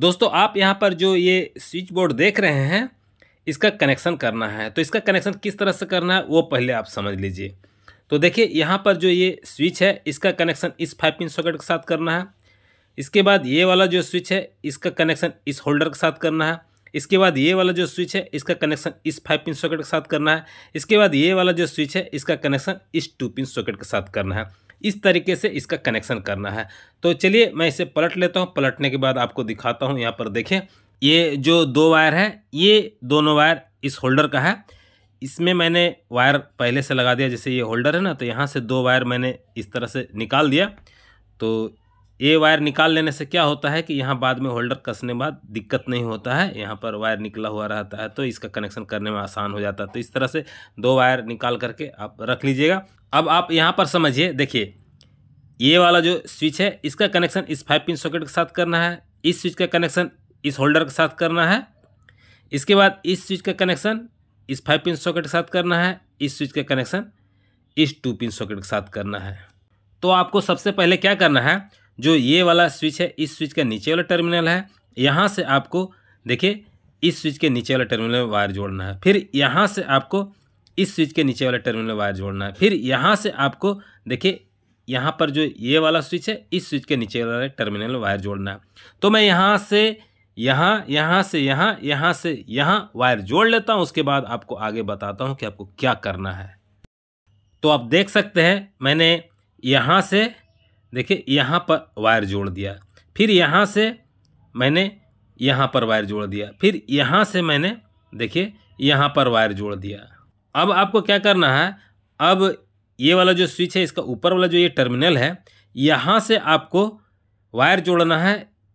दोस्तों आप यहाँ पर जो ये स्विच बोर्ड देख रहे हैं इसका कनेक्शन करना है तो इसका कनेक्शन किस तरह से करना है वो पहले आप समझ लीजिए तो देखिए यहाँ पर जो ये स्विच है इसका कनेक्शन इस फाइव पिन सॉकेट के साथ करना है इसके बाद ये वाला जो स्विच है इसका कनेक्शन इस होल्डर के साथ करना है इसके बाद ये वाला जो स्विच है इसका कनेक्शन इस फाइव पिन सॉकेट के साथ करना है इसके बाद ये वाला जो स्विच है इसका कनेक्शन इस टू पिन सॉकेट के साथ करना है इस तरीके से इसका कनेक्शन करना है तो चलिए मैं इसे पलट लेता हूँ पलटने के बाद आपको दिखाता हूँ यहाँ पर देखें ये जो दो वायर है ये दोनों वायर इस होल्डर का है इसमें मैंने वायर पहले से लगा दिया जैसे ये होल्डर है ना तो यहाँ से दो वायर मैंने इस तरह से निकाल दिया तो ये वायर निकाल लेने से क्या होता है कि यहाँ बाद में होल्डर कसने बाद दिक्कत नहीं होता है यहाँ पर वायर निकला हुआ रहता है तो इसका कनेक्शन करने में आसान हो जाता है तो इस तरह से दो वायर निकाल करके आप रख लीजिएगा अब आप यहाँ पर समझिए देखिए ये वाला जो स्विच है इसका कनेक्शन इस फाइव पिन सॉकेट के साथ करना है इस स्विच का कनेक्शन इस होल्डर के साथ करना है इसके बाद इस स्विच का कनेक्शन इस फाइव पिन सॉकेट के साथ करना है इस स्विच का कनेक्शन इस टू पिन सॉकेट के साथ करना है तो आपको सबसे पहले क्या करना है जो ये वाला स्विच है इस स्विच का नीचे वाला टर्मिनल है यहाँ से आपको देखिए इस स्विच के नीचे वाला टर्मिनल में वायर जोड़ना है फिर यहाँ से आपको इस स्विच के नीचे वाले टर्मिनल वायर जोड़ना है फिर यहाँ से आपको देखिए यहाँ पर जो ये वाला स्विच है इस स्विच के नीचे वाला टर्मिनल वायर जोड़ना है तो मैं यहाँ से यहाँ यहाँ से यहाँ यहाँ से यहाँ वायर जोड़ लेता हूँ उसके बाद आपको आगे बताता हूँ कि आपको क्या करना है तो आप देख सकते हैं मैंने यहाँ से देखिए यहाँ पर वायर जोड़ दिया फिर यहाँ से मैंने यहाँ पर वायर जोड़ दिया फिर यहाँ से मैंने देखिए यहाँ पर वायर जोड़ दिया अब आपको क्या करना है अब ये वाला जो स्विच है इसका ऊपर वाला जो ये टर्मिनल है यहाँ से आपको वायर जोड़ना है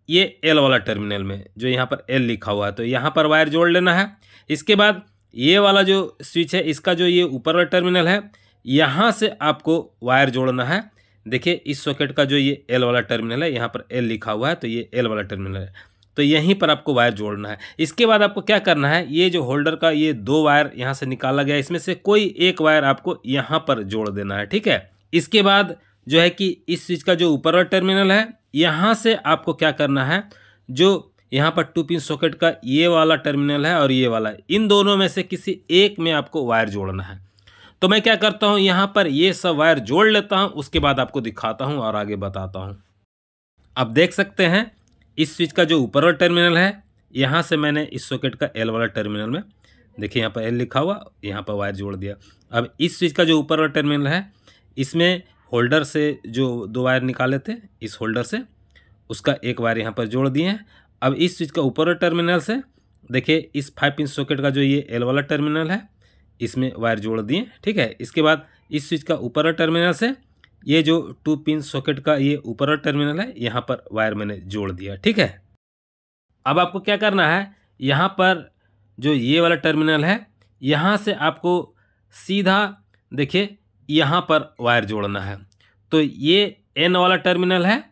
ये एल वाला टर्मिनल में जो यहाँ पर एल लिखा हुआ है तो यहाँ पर वायर जोड़ लेना है इसके बाद ये वाला जो स्विच है इसका जो ये ऊपर वाला टर्मिनल है यहाँ से आपको वायर जोड़ना है देखिए इस सॉकेट का जो ये एल वाला टर्मिनल है यहाँ पर एल लिखा हुआ है तो ये एल वाला टर्मिनल है तो यहीं पर आपको वायर जोड़ना है इसके बाद आपको क्या करना है ये जो होल्डर का ये दो वायर यहाँ से निकाला गया इसमें से कोई एक वायर आपको यहाँ पर जोड़ देना है ठीक है इसके बाद जो है कि इस स्विच का जो ऊपर वाला टर्मिनल है यहाँ से आपको क्या करना है जो यहाँ पर टू पिन सॉकेट का ये वाला टर्मिनल है और ये वाला इन दोनों में से किसी एक में आपको वायर जोड़ना है तो मैं क्या करता हूँ यहाँ पर ये सब वायर जोड़ लेता हूँ उसके बाद आपको दिखाता हूँ और आगे बताता हूँ आप देख सकते हैं इस स्विच का जो ऊपर वाला टर्मिनल है यहाँ से मैंने इस सॉकेट का एल वाला टर्मिनल में देखिए यहाँ पर एल लिखा हुआ यहाँ पर वायर जोड़ दिया अब इस स्विच का जो ऊपर वाला टर्मिनल है इसमें होल्डर से जो दो वायर निकाले थे इस होल्डर से उसका एक वायर यहाँ पर जोड़ दिए हैं अब इस स्विच का ऊपर वाला टर्मिनल से देखिए इस फाइव इंच सॉकेट का जो ये एल वाला टर्मिनल है इसमें वायर जोड़ दिए ठीक है इसके बाद इस स्विच का ऊपर वाला टर्मिनल से ये जो टू पिन सॉकेट का ये ऊपर टर्मिनल है यहाँ पर वायर मैंने जोड़ दिया ठीक है अब आपको क्या करना है यहाँ पर जो ये वाला टर्मिनल है यहाँ से आपको सीधा देखिए यहाँ पर वायर जोड़ना है तो ये एन वाला टर्मिनल है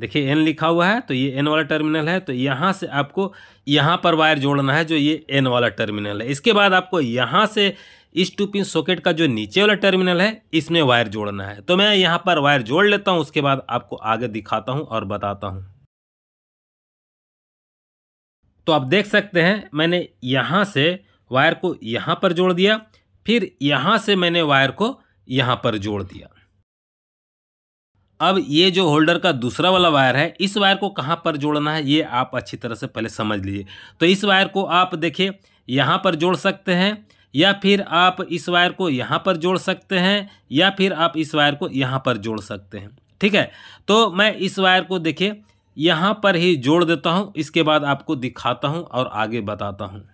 देखिए एन लिखा हुआ है तो ये एन वाला टर्मिनल है तो यहाँ से आपको यहाँ पर वायर जोड़ना है जो ये एन वाला टर्मिनल है इसके बाद आपको यहाँ से इस टू पिन सॉकेट का जो नीचे वाला टर्मिनल है इसमें वायर जोड़ना है तो मैं यहाँ पर वायर जोड़ लेता हूँ उसके बाद आपको आगे दिखाता हूँ और बताता हूँ तो आप देख सकते हैं मैंने यहाँ से वायर को यहाँ पर जोड़ दिया फिर यहाँ से मैंने वायर को यहाँ पर जोड़ दिया अब ये जो होल्डर का दूसरा वाला वायर है इस वायर को कहाँ पर जोड़ना है ये आप अच्छी तरह से पहले समझ लीजिए तो इस वायर को आप देखिए यहाँ पर जोड़ सकते हैं या फिर आप इस वायर को यहाँ पर जोड़ सकते हैं या फिर आप इस वायर को यहाँ पर जोड़ सकते हैं ठीक है तो मैं इस वायर को देखिए यहाँ पर ही जोड़ देता हूँ इसके बाद आपको दिखाता हूँ और आगे बताता हूँ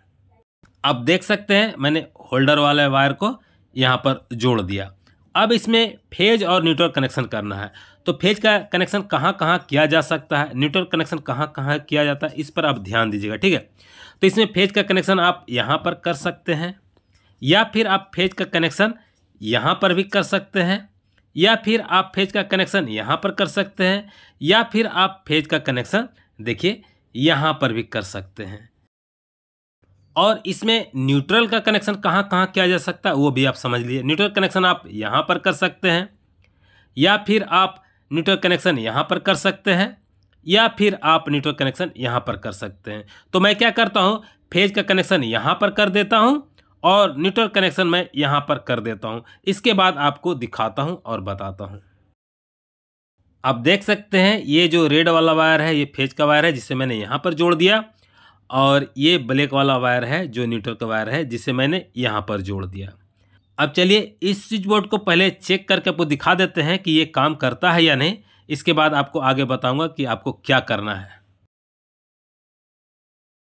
आप देख सकते हैं मैंने होल्डर वाले वायर को यहाँ पर जोड़ दिया अब इसमें फेज और न्यूट्रल कनेक्शन करना है तो फेज का कनेक्शन कहाँ कहाँ किया जा सकता है न्यूट्रल कनेक्शन कहाँ कहाँ किया जाता है इस पर आप ध्यान दीजिएगा ठीक है तो इसमें फेज का कनेक्शन आप यहाँ पर कर सकते हैं या फिर आप फेज का कनेक्शन यहाँ पर भी कर सकते हैं या फिर आप फेज का कनेक्शन यहाँ पर कर सकते हैं या फिर आप फेज का कनेक्शन देखिए यहाँ पर भी कर सकते हैं और इसमें न्यूट्रल का कनेक्शन कहाँ कहाँ किया जा सकता है वो भी आप समझ लीजिए न्यूट्रल कनेक्शन आप यहाँ पर कर सकते हैं या फिर आप न्यूट्रल कनेक्शन यहाँ पर कर सकते हैं या फिर आप न्यूट्रल कनेक्शन यहाँ पर कर सकते हैं तो मैं क्या करता हूँ फेज का कनेक्शन यहाँ पर कर देता हूँ और न्यूट्रल कनेक्शन मैं यहाँ पर कर देता हूँ इसके बाद आपको दिखाता हूँ और बताता हूँ आप देख सकते हैं ये जो रेड वाला वायर है ये फेज का वायर है जिसे मैंने यहाँ पर जोड़ दिया और ये ब्लैक वाला वायर है जो न्यूट्रल का वायर है जिसे मैंने यहाँ पर जोड़ दिया अब चलिए इस स्विच बोर्ड को पहले चेक करके आपको दिखा देते हैं कि ये काम करता है या नहीं इसके बाद आपको आगे बताऊंगा कि आपको क्या करना है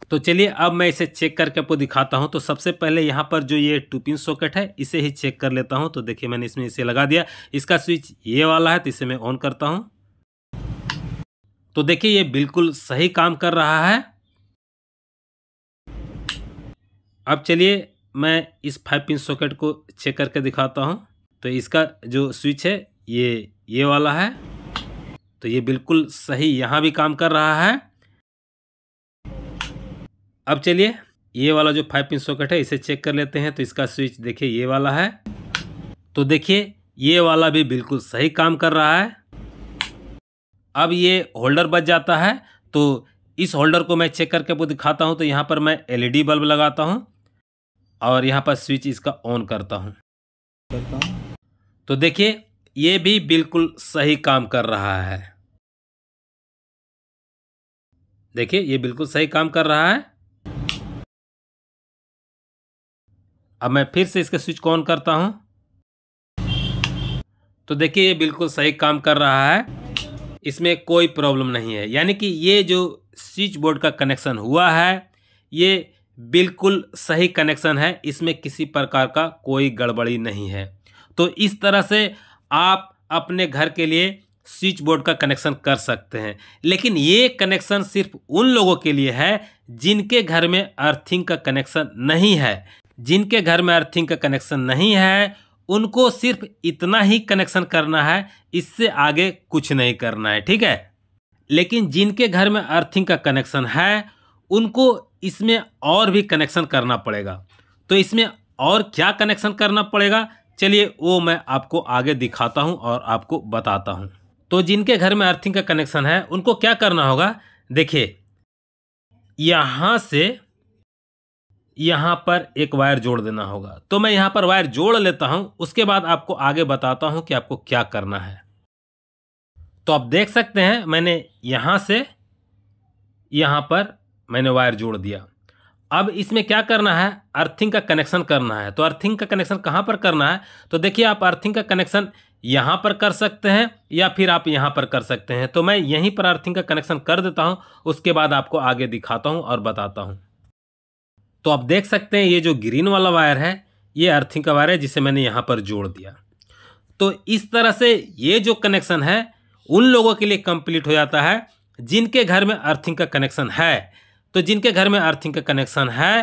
तो चलिए अब मैं इसे चेक करके आपको दिखाता हूँ तो सबसे पहले यहाँ पर जो ये टू पिन सॉकेट है इसे ही चेक कर लेता हूँ तो देखिए मैंने इसमें इसे लगा दिया इसका स्विच ये वाला है तो इसे मैं ऑन करता हूँ तो देखिए ये बिल्कुल सही काम कर रहा है अब चलिए मैं इस फाइव पिन सॉकेट को चेक करके दिखाता हूँ तो इसका जो स्विच है ये ये वाला है तो ये बिल्कुल सही यहाँ भी काम कर रहा है अब चलिए ये वाला जो फाइव पिन सॉकेट है इसे चेक कर लेते हैं तो इसका स्विच देखिए ये वाला है तो देखिए ये वाला भी बिल्कुल सही काम कर रहा है अब ये होल्डर बच जाता है तो इस होल्डर को मैं चेक करके आपको दिखाता हूँ तो यहाँ पर मैं एलईडी बल्ब e लगाता हूँ और यहाँ पर स्विच इसका ऑन करता हूँ तो देखिए ये भी बिल्कुल सही काम कर रहा है देखिए ये बिल्कुल सही काम कर रहा है अब मैं फिर से इसका स्विच ऑन करता हूँ तो देखिए ये बिल्कुल सही काम कर रहा है इसमें कोई प्रॉब्लम नहीं है यानी कि ये जो स्विच बोर्ड का कनेक्शन हुआ है ये बिल्कुल सही कनेक्शन है इसमें किसी प्रकार का कोई गड़बड़ी नहीं है तो इस तरह से आप अपने घर के लिए स्विच बोर्ड का कनेक्शन कर सकते हैं लेकिन ये कनेक्शन सिर्फ उन लोगों के लिए है जिनके घर में अर्थिंग का कनेक्शन नहीं है जिनके घर में अर्थिंग का कनेक्शन नहीं है उनको सिर्फ इतना ही कनेक्शन करना है इससे आगे कुछ नहीं करना है ठीक है लेकिन जिनके घर में अर्थिंग का कनेक्शन है उनको इसमें और भी कनेक्शन करना पड़ेगा तो इसमें और क्या कनेक्शन करना पड़ेगा चलिए वो मैं आपको आगे दिखाता हूँ और आपको बताता हूँ तो जिनके घर में अर्थिंग का कनेक्शन है उनको क्या करना होगा देखिए यहाँ से यहाँ पर एक वायर जोड़ देना होगा तो मैं यहाँ पर वायर जोड़ लेता हूँ उसके बाद आपको आगे बताता हूँ कि आपको क्या करना है तो आप देख सकते हैं मैंने यहाँ से यहाँ पर मैंने वायर जोड़ दिया अब इसमें क्या करना है अर्थिंग का कनेक्शन करना है तो अर्थिंग का कनेक्शन कहाँ पर करना है तो देखिए आप अर्थिंग का कनेक्शन यहाँ पर कर सकते हैं या फिर आप यहाँ पर कर सकते हैं तो मैं यहीं पर अर्थिंग का कनेक्शन कर देता हूँ उसके बाद आपको आगे दिखाता हूँ और बताता हूँ तो आप देख सकते हैं ये जो ग्रीन वाला वायर है ये अर्थिंग का वायर है जिसे मैंने यहाँ पर जोड़ दिया तो इस तरह से ये जो कनेक्शन है उन लोगों के लिए कंप्लीट हो जाता है जिनके घर में अर्थिंग का कनेक्शन है तो जिनके घर में अर्थिंग का कनेक्शन है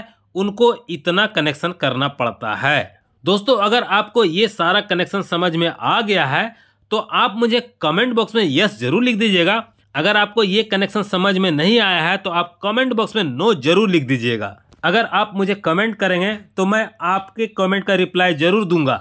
उनको इतना कनेक्शन करना पड़ता है दोस्तों अगर आपको ये सारा कनेक्शन समझ में आ गया है तो आप मुझे कमेंट बॉक्स में यस जरूर लिख दीजिएगा अगर आपको ये कनेक्शन समझ में नहीं आया है तो आप कमेंट बॉक्स में नो जरूर लिख दीजिएगा अगर आप मुझे कमेंट करेंगे तो मैं आपके कमेंट का रिप्लाई ज़रूर दूंगा